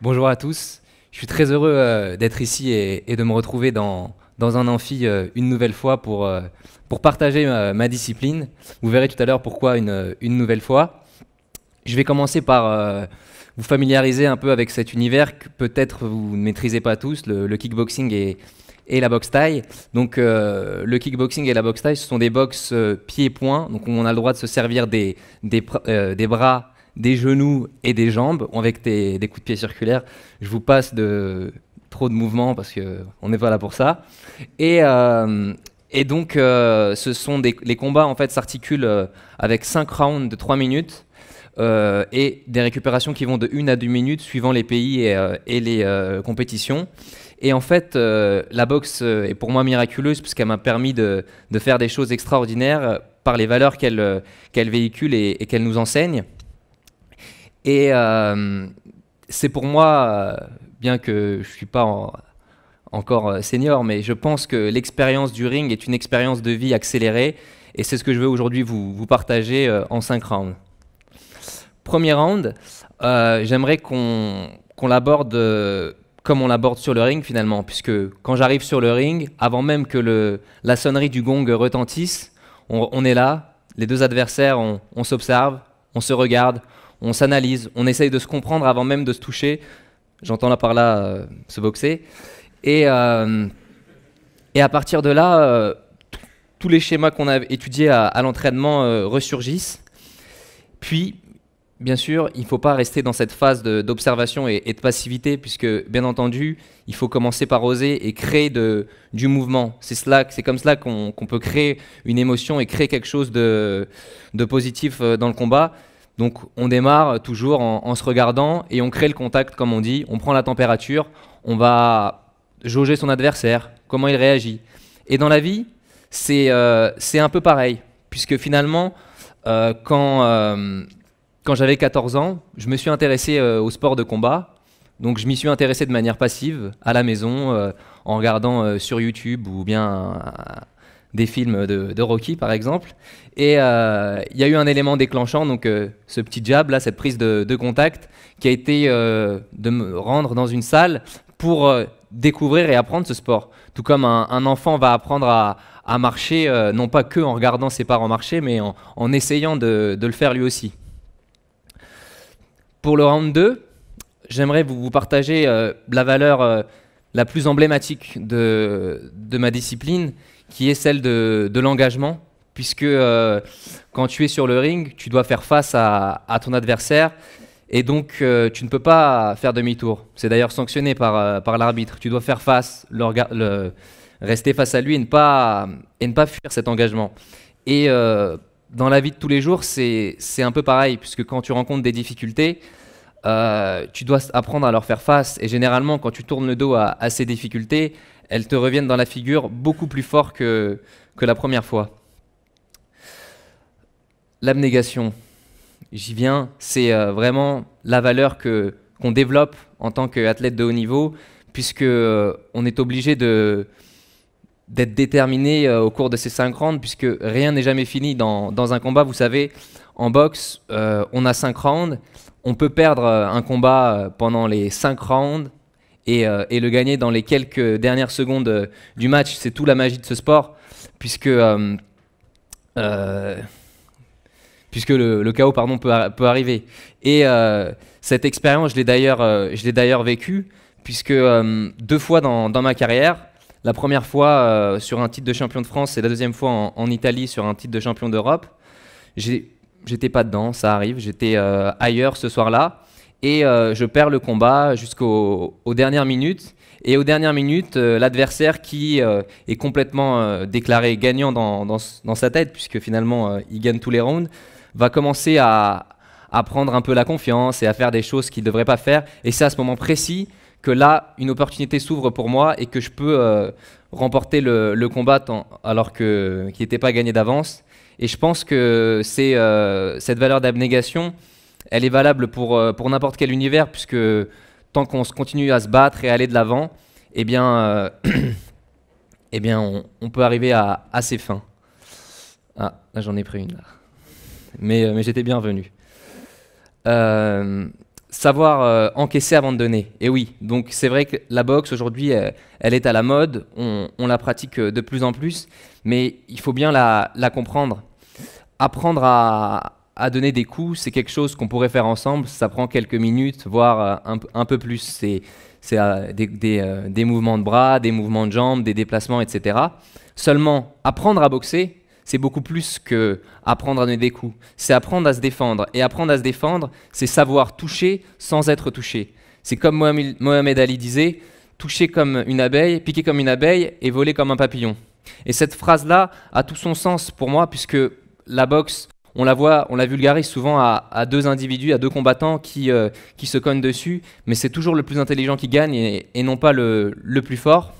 Bonjour à tous, je suis très heureux euh, d'être ici et, de me retrouver dans, un amphi euh, une nouvelle fois pour, euh, pour partager ma discipline. Vous verrez tout à l'heure pourquoi une, une, nouvelle fois. Je vais commencer par vous familiariser un peu avec cet univers que peut-être vous ne maîtrisez pas tous, le, kickboxing et, et, la boxe taille. Donc euh, le kickboxing et la boxe taille, ce sont des boxes euh, pieds points donc on a le droit de se servir des, des, euh, bras, des genoux et des jambes, avec des, coups de pied circulaires. Je vous passe de trop de mouvements parce qu'on n'est pas là pour ça. Et, et donc ce sont des, les combats en fait s'articulent avec 5 rounds de 3 minutes euh, et des récupérations qui vont de 1 à 2 minutes suivant les pays et, euh, les euh, compétitions. Et en fait, la boxe est pour moi miraculeuse puisqu'elle m'a permis de, faire des choses extraordinaires par les valeurs qu'elle qu'elle véhicule et, qu'elle nous enseigne. Et c'est pour moi, bien que je ne suis pas encore senior, mais je pense que l'expérience du ring est une expérience de vie accélérée. Et c'est ce que je veux aujourd'hui vous, vous partager en 5 rounds. Premier round, euh, j'aimerais qu'on l'aborde euh, comme on l'aborde sur le ring finalement, puisque quand j'arrive sur le ring, avant même que le, la sonnerie du gong retentisse, on, est là, les deux adversaires, on, s'observe, on se regarde, on s'analyse, on essaye de se comprendre avant même de se toucher. J'entends là par là euh, se boxer. Et, et à partir de là, tous les schémas qu'on a étudiés à, à l'entraînement ressurgissent. Puis, bien sûr, il ne faut pas rester dans cette phase d'observation et, de passivité, puisque, bien entendu, il faut commencer par oser et créer de, du mouvement. C'est cela, c'est comme cela qu'on peut créer une émotion et créer quelque chose de, positif euh, dans le combat. Donc, on démarre toujours en, se regardant et on crée le contact, comme on dit. On prend la température, on va jauger son adversaire, comment il réagit. Et dans la vie, c'est euh, un peu pareil, puisque finalement, euh, quand quand j'avais 14 ans, je me suis intéressé euh, au sport de combat. Donc je m'y suis intéressé de manière passive, à la maison, euh, en regardant euh, sur YouTube ou bien des films de, Rocky par exemple. Et il y a eu un élément déclenchant, donc ce petit jab là, cette prise de, contact, qui a été de me rendre dans une salle pour découvrir et apprendre ce sport. Tout comme un, enfant va apprendre à, marcher, non pas que en regardant ses parents marcher, mais en, essayant de le faire lui aussi. Pour le round 2, j'aimerais vous, partager euh, la valeur euh, la plus emblématique de, de, ma discipline, qui est celle de, l'engagement, puisque euh, quand tu es sur le ring, tu dois faire face à, ton adversaire, et donc tu ne peux pas faire demi-tour. C'est d'ailleurs sanctionné par, par l'arbitre. Tu dois faire face, rester face à lui et ne pas, et ne pas fuir cet engagement. Et dans la vie de tous les jours, c'est un peu pareil, puisque quand tu rencontres des difficultés, euh, tu dois apprendre à leur faire face. Et généralement, quand tu tournes le dos à, ces difficultés, elles te reviennent dans la figure beaucoup plus fort que, que la première fois. L'abnégation, j'y viens, c'est euh, vraiment la valeur qu'on développe en tant qu'athlète de haut niveau, puisqu'on euh, est obligé de, d'être déterminé euh, au cours de ces cinq rounds, puisque rien n'est jamais fini dans, un combat. Vous savez, en boxe, euh, on a cinq rounds. On peut perdre euh, un combat pendant les cinq rounds et, le gagner dans les quelques dernières secondes du match. C'est tout la magie de ce sport, puisque, puisque le, chaos pardon, peut, arriver. Et cette expérience, je l'ai d'ailleurs vécue, puisque deux fois dans, dans ma carrière, la première fois euh, sur un titre de champion de France et la deuxième fois en, Italie sur un titre de champion d'Europe. J'étais pas dedans, ça arrive. J'étais euh, ailleurs ce soir-là et euh, je perds le combat jusqu'aux dernières minutes. Et aux dernières minutes, l'adversaire qui est complètement déclaré gagnant dans, sa tête, puisque finalement il gagne tous les rounds, va commencer à, à prendre un peu la confiance et à faire des choses qu'il ne devrait pas faire. Et c'est à ce moment précis que là, une opportunité s'ouvre pour moi et que je peux euh, remporter le, combat alors qu'il qui n'était pas gagné d'avance. Et je pense que c'est euh, cette valeur d'abnégation, elle est valable pour, euh, pour n'importe quel univers, puisque tant qu'on continue à se battre et à aller de l'avant, eh bien, eh bien on, peut arriver à, à ses fins. Ah, j'en ai pris une là. Mais, mais j'étais bienvenu. Euh, savoir euh, encaisser avant de donner. Et oui, donc c'est vrai que la boxe aujourd'hui, euh, elle, est à la mode, on, la pratique euh, de plus en plus, mais il faut bien la, comprendre. Apprendre à, donner des coups, c'est quelque chose qu'on pourrait faire ensemble, ça prend quelques minutes, voire un, peu plus. C'est des, des mouvements de bras, des mouvements de jambes, des déplacements, etc. Seulement, apprendre à boxer, c'est beaucoup plus que apprendre à donner des coups. C'est apprendre à se défendre. Et apprendre à se défendre, c'est savoir toucher sans être touché. C'est comme Mohamed Ali disait, toucher comme une abeille, piquer comme une abeille et voler comme un papillon. Et cette phrase-là a tout son sens pour moi, puisque la boxe, on la voit, on la vulgarise souvent à, deux individus, à deux combattants qui, euh, qui se cognent dessus, mais c'est toujours le plus intelligent qui gagne et, et non pas le, le plus fort.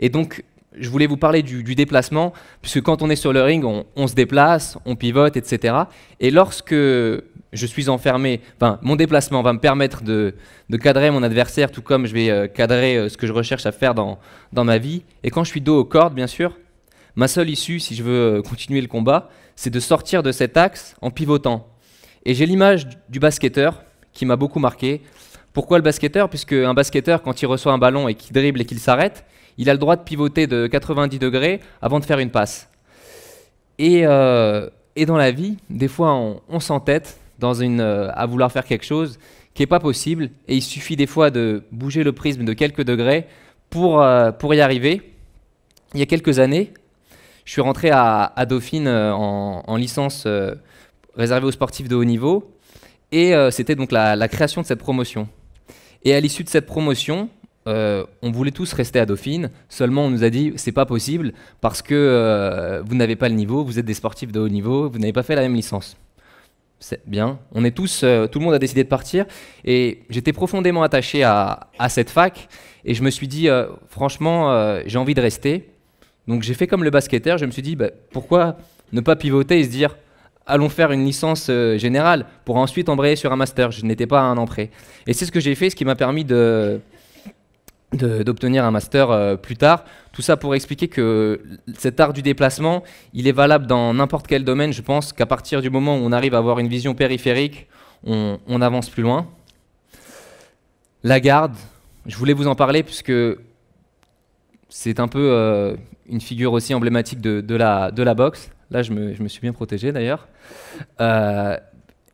Et donc, je voulais vous parler du, déplacement, puisque quand on est sur le ring, on, se déplace, on pivote, etc. Et lorsque je suis enfermé, mon déplacement va me permettre de, cadrer mon adversaire, tout comme je vais euh, cadrer euh, ce que je recherche à faire dans, dans ma vie. Et quand je suis dos aux cordes, bien sûr, ma seule issue, si je veux euh, continuer le combat, c'est de sortir de cet axe en pivotant. Et j'ai l'image du basketteur qui m'a beaucoup marqué. Pourquoi le basketteur Puisque un basketteur, quand il reçoit un ballon et qu'il dribble et qu'il s'arrête, il a le droit de pivoter de 90 degrés avant de faire une passe. Et, euh, dans la vie, des fois, on, s'entête dans une, euh, à vouloir faire quelque chose qui n'est pas possible, et il suffit des fois de bouger le prisme de quelques degrés pour, euh, pour y arriver. Il y a quelques années, je suis rentré à, Dauphine en, licence réservée aux sportifs de haut niveau, et c'était donc la création de cette promotion. Et à l'issue de cette promotion, euh, on voulait tous rester à Dauphine, seulement on nous a dit c'est pas possible parce que euh, vous n'avez pas le niveau, vous êtes des sportifs de haut niveau, vous n'avez pas fait la même licence. C'est bien, on est tous, euh, tout le monde a décidé de partir et j'étais profondément attaché à, cette fac et je me suis dit franchement j'ai envie de rester. Donc j'ai fait comme le basketteur, je me suis dit bah, pourquoi ne pas pivoter et se dire allons faire une licence euh, générale pour ensuite embrayer sur un master. Je n'étais pas à un an près. Et c'est ce que j'ai fait, ce qui m'a permis d'obtenir un master euh, plus tard. Tout ça pour expliquer que cet art du déplacement, il est valable dans n'importe quel domaine. Je pense qu'à partir du moment où on arrive à avoir une vision périphérique, on, avance plus loin. La garde, je voulais vous en parler puisque c'est un peu euh, une figure aussi emblématique de la boxe. Là, je me, suis bien protégé d'ailleurs. Euh,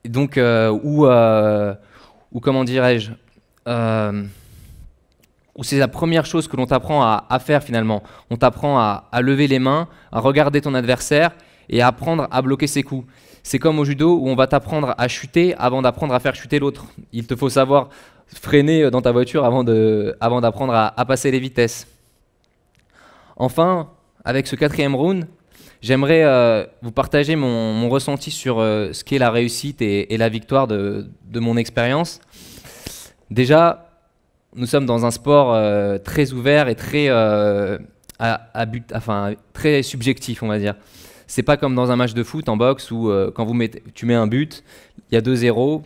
donc, ou, euh, ou euh, comment dirais-je ou c'est la première chose que l'on t'apprend à, à, faire finalement. On t'apprend à, lever les mains, à regarder ton adversaire et à apprendre à bloquer ses coups. C'est comme au judo où on va t'apprendre à chuter avant d'apprendre à faire chuter l'autre. Il te faut savoir freiner dans ta voiture avant d'apprendre avant à, à passer les vitesses. Enfin, avec ce quatrième round, J'aimerais euh, vous partager mon, ressenti sur euh, ce qu'est la réussite et, la victoire de, mon expérience. Déjà, nous sommes dans un sport euh, très ouvert et très, à, but, enfin, très subjectif, on va dire. C'est pas comme dans un match de foot en boxe où quand vous mettez, tu mets un but, il y a 2-0,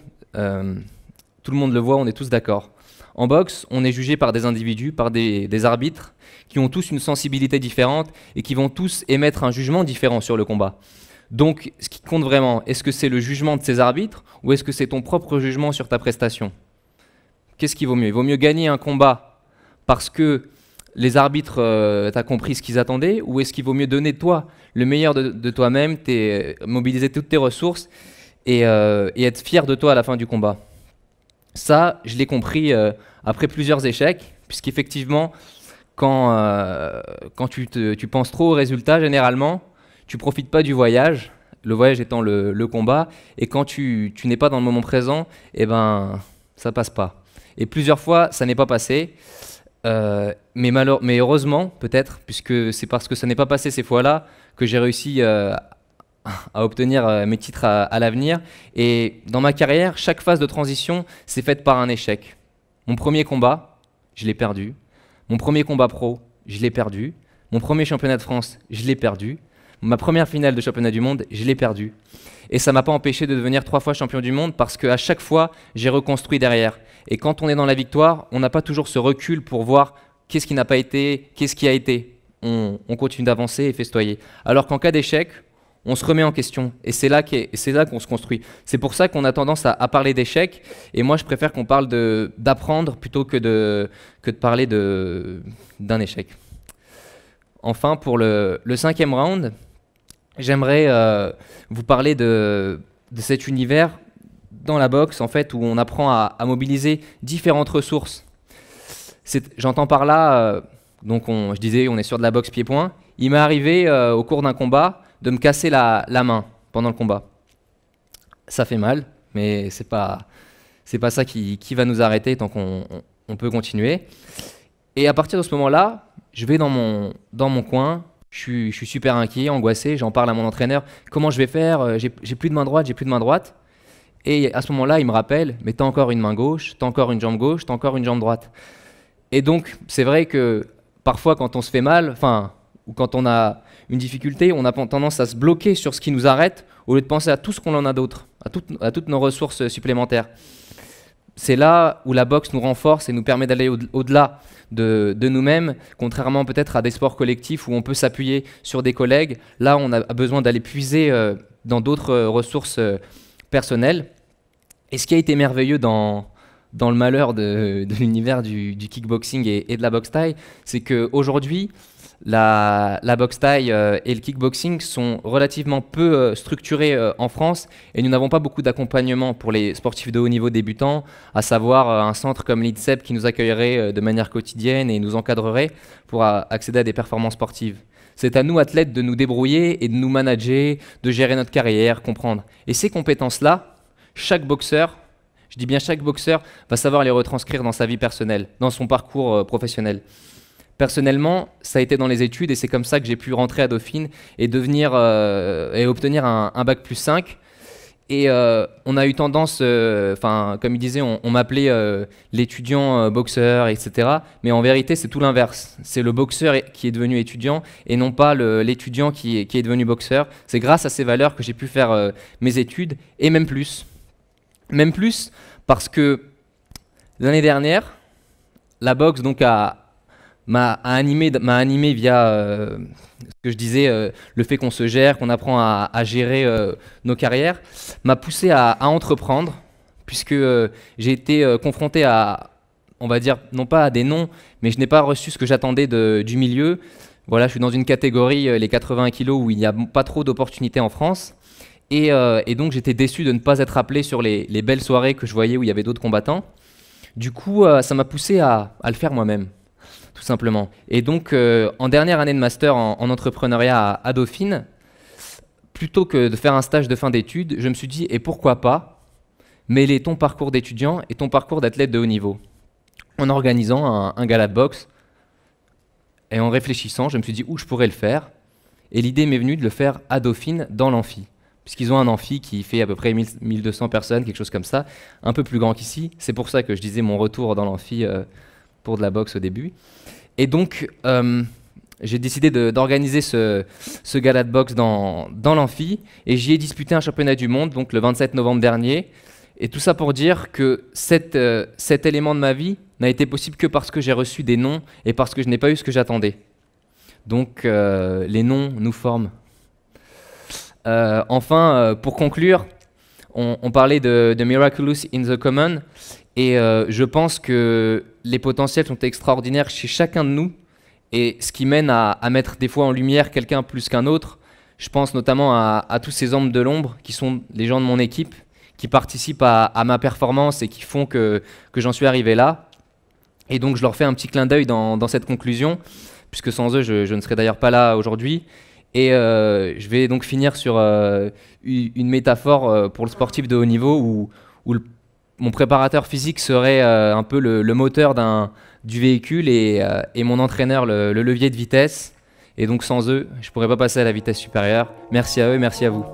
tout le monde le voit, on est tous d'accord. En boxe, on est jugé par des individus, par des arbitres qui ont tous une sensibilité différente et qui vont tous émettre un jugement différent sur le combat. Donc, ce qui compte vraiment, est-ce que c'est le jugement de ces arbitres ou est-ce que c'est ton propre jugement sur ta prestation Qu'est-ce qui vaut mieux Il vaut mieux gagner un combat parce que les arbitres, euh, tu as compris ce qu'ils attendaient ou est-ce qu'il vaut mieux donner toi le meilleur de, toi-même, euh, mobiliser toutes tes ressources euh, et, être fier de toi à la fin du combat Ça, je l'ai compris après plusieurs échecs, puisqu'effectivement, quand, euh, quand tu, tu, penses trop au résultat, généralement, tu profites pas du voyage, le voyage étant le, le combat, et quand tu, tu n'es pas dans le moment présent, eh ben, ça passe pas. Et plusieurs fois, ça n'est pas passé, euh, mais, mais heureusement, peut-être, puisque c'est parce que ça n'est pas passé ces fois-là que j'ai réussi euh, à obtenir euh, mes titres à, à l'avenir. Et dans ma carrière, chaque phase de transition s'est faite par un échec. Mon premier combat, je l'ai perdu, mon premier combat pro, je l'ai perdu. Mon premier championnat de France, je l'ai perdu. Ma première finale de championnat du monde, je l'ai perdu. Et ça m'a pas empêché de devenir trois fois champion du monde parce qu'à chaque fois, j'ai reconstruit derrière. Et quand on est dans la victoire, on n'a pas toujours ce recul pour voir qu'est-ce qui n'a pas été, qu'est-ce qui a été. on continue d'avancer et festoyer. Alors qu'en cas d'échec, on se remet en question. Et c'est là qu'on se construit. C'est pour ça qu'on a tendance à, parler d'échec Et moi, je préfère qu'on parle d'apprendre plutôt que de, que de parler d'un échec. Enfin, pour le, cinquième round, j'aimerais euh, vous parler de, cet univers dans la boxe, en fait, où on apprend à, mobiliser différentes ressources. J'entends par là, euh, donc je disais, on est sur de la boxe pied-point. Il m'est arrivé euh, au cours d'un combat de me casser la, main pendant le combat. Ça fait mal, mais c'est pas pas ça qui, va nous arrêter tant qu'on peut continuer. Et à partir de ce moment-là, je vais dans mon, dans mon coin, je suis, super inquiet, angoissé, j'en parle à mon entraîneur, comment je vais faire, euh, j'ai plus de main droite, j'ai plus de main droite. Et à ce moment-là, il me rappelle, mais t'as encore une main gauche, t'as encore une jambe gauche, t'as encore une jambe droite. Et donc, c'est vrai que parfois, quand on se fait mal, enfin, ou quand on a une difficulté, on a tendance à se bloquer sur ce qui nous arrête au lieu de penser à tout ce qu'on en a d'autre, à, toutes nos ressources supplémentaires c'est là où la boxe nous renforce et nous permet d'aller au-delà de, nous-mêmes, contrairement peut-être à des sports collectifs où on peut s'appuyer sur des collègues. Là, on a besoin d'aller puiser euh, dans d'autres euh, ressources euh, personnelles. Et ce qui a été merveilleux dans, le malheur de, l'univers du, kickboxing et, de la boxe taille, c'est qu'aujourd'hui, la, boxe taille euh, et le kickboxing sont relativement peu euh, structurés euh, en France et nous n'avons pas beaucoup d'accompagnement pour les sportifs de haut niveau débutants, à savoir un centre comme l'ITSEP qui nous accueillerait de manière quotidienne et nous encadrerait pour accéder à des performances sportives. C'est à nous, athlètes, de nous débrouiller et de nous manager, de gérer notre carrière, comprendre. Et ces compétences-là, chaque boxeur, je dis bien chaque boxeur, va savoir les retranscrire dans sa vie personnelle, dans son parcours professionnel. Personnellement, ça a été dans les études et c'est comme ça que j'ai pu rentrer à Dauphine et devenir euh, et obtenir un, bac plus 5. Et euh, on a eu tendance, euh, enfin, comme il disait, on, m'appelait l'étudiant boxeur, etc. Mais en vérité, c'est tout l'inverse. C'est le boxeur qui est devenu étudiant et non pas l'étudiant qui, est devenu boxeur. C'est grâce à ces valeurs que j'ai pu faire mes études et même plus. Même plus parce que l'année dernière, la boxe donc a, m'a animé, m'a animé via euh, ce que je disais, euh, le fait qu'on se gère, qu'on apprend à, gérer euh, nos carrières, m'a poussé à, entreprendre, puisque j'ai été confronté à, on va dire, non pas à des noms, mais je n'ai pas reçu ce que j'attendais du milieu. Voilà, je suis dans une catégorie, les 80 kilos, où il n'y a pas trop d'opportunités en France. Et, donc j'étais déçu de ne pas être appelé sur les, belles soirées que je voyais où il y avait d'autres combattants. Du coup, ça m'a poussé à le faire moi-même tout simplement. Et donc, euh, en dernière année de master en, entrepreneuriat à, Dauphine, plutôt que de faire un stage de fin d'études, je me suis dit, et pourquoi pas mêler ton parcours d'étudiant et ton parcours d'athlète de haut niveau En organisant un, un gala de boxe et en réfléchissant, je me suis dit où je pourrais le faire. Et l'idée m'est venue de le faire à Dauphine, dans l'amphi. Puisqu'ils ont un amphi qui fait à peu près 1200 personnes, quelque chose comme ça, un peu plus grand qu'ici. C'est pour ça que je disais mon retour dans l'amphi. Euh, pour de la boxe au début. Et donc, euh, j'ai décidé d'organiser ce, ce, gala de boxe dans, l'amphi et j'y ai disputé un championnat du monde, donc le 27 novembre dernier. Et tout ça pour dire que cette, euh, cet élément de ma vie n'a été possible que parce que j'ai reçu des noms et parce que je n'ai pas eu ce que j'attendais. Donc euh, les noms nous forment. enfin, pour conclure, on, parlait de, de, Miraculous in the Common, et euh, je pense que les potentiels sont extraordinaires chez chacun de nous, et ce qui mène à, mettre des fois en lumière quelqu'un plus qu'un autre. Je pense notamment à, tous ces hommes de l'ombre qui sont les gens de mon équipe, qui participent à, ma performance et qui font que, j'en suis arrivé là. Et donc je leur fais un petit clin d'œil dans, cette conclusion puisque sans eux, je ne serais d'ailleurs pas là aujourd'hui. Et euh, je vais donc finir sur euh, une métaphore euh, pour le sportif de haut niveau où, mon préparateur physique serait un peu le, moteur du véhicule et, mon entraîneur le, levier de vitesse. Et donc sans eux, je ne pourrais pas passer à la vitesse supérieure. Merci à eux, merci à vous.